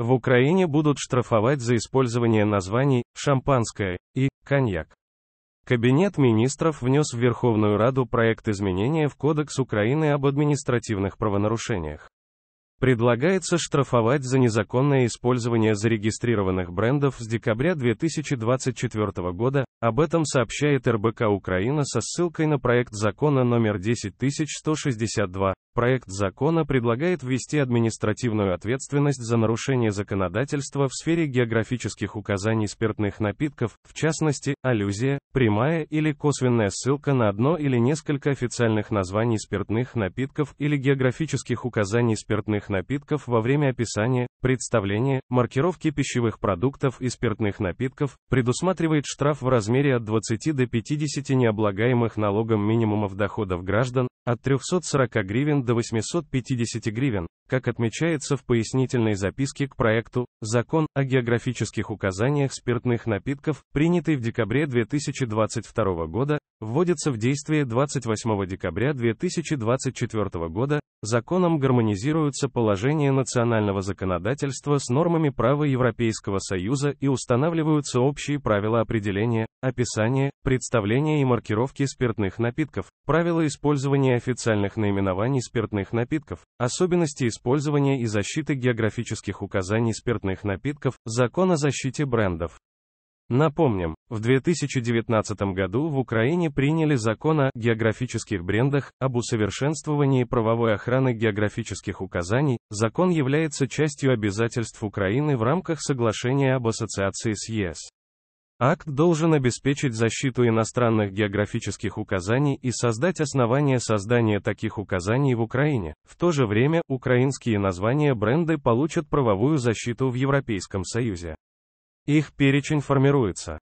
В Украине будут штрафовать за использование названий «шампанское» и «коньяк». Кабинет министров внес в Верховную Раду проект изменения в Кодекс Украины об административных правонарушениях. Предлагается штрафовать за незаконное использование зарегистрированных брендов с декабря 2024 года, об этом сообщает РБК Украина со ссылкой на проект закона номер 10162, Проект закона предлагает ввести административную ответственность за нарушение законодательства в сфере географических указаний спиртных напитков, в частности, аллюзия, прямая или косвенная ссылка на одно или несколько официальных названий спиртных напитков или географических указаний спиртных напитков во время описания, представления, маркировки пищевых продуктов и спиртных напитков, предусматривает штраф в размере от 20 до 50 необлагаемых налогом минимумов доходов граждан, от 340 гривен до 850 гривен, как отмечается в пояснительной записке к проекту «Закон о географических указаниях спиртных напитков», принятый в декабре 2022 года, вводится в действие 28 декабря 2024 года, законом гармонизируются положения национального законодательства с нормами права Европейского Союза и устанавливаются общие правила определения, описания, представления и маркировки спиртных напитков, правила использования официальных наименований спиртных напитков, особенности использования и защиты географических указаний спиртных напитков, закон о защите брендов. Напомним, в 2019 году в Украине приняли закон о географических брендах, об усовершенствовании правовой охраны географических указаний. Закон является частью обязательств Украины в рамках соглашения об ассоциации с ЕС. Акт должен обеспечить защиту иностранных географических указаний и создать основания создания таких указаний в Украине. В то же время, украинские названия бренды получат правовую защиту в Европейском Союзе. Их перечень формируется.